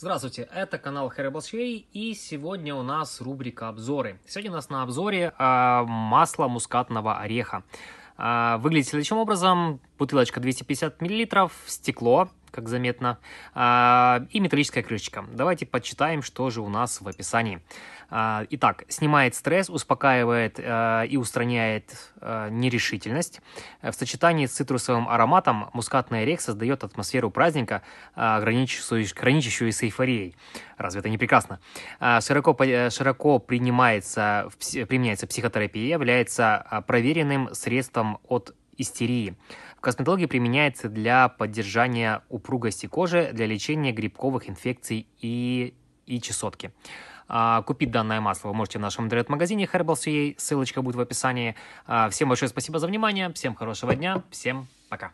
Здравствуйте, это канал Хербалшей и сегодня у нас рубрика обзоры. Сегодня у нас на обзоре э, масло мускатного ореха. Э, выглядит следующим образом. Бутылочка 250 мл, стекло, как заметно, а, и металлическая крышечка. Давайте почитаем, что же у нас в описании. А, итак, снимает стресс, успокаивает а, и устраняет нерешительность. В сочетании с цитрусовым ароматом мускатный орех создает атмосферу праздника, граничащую, граничащую с эйфорией. Разве это не прекрасно? Широко, широко принимается, применяется психотерапия, является проверенным средством от истерии. В косметологии применяется для поддержания упругости кожи, для лечения грибковых инфекций и, и чесотки. А, купить данное масло вы можете в нашем интернет-магазине Herbal.ca, ссылочка будет в описании. А, всем большое спасибо за внимание, всем хорошего дня, всем пока.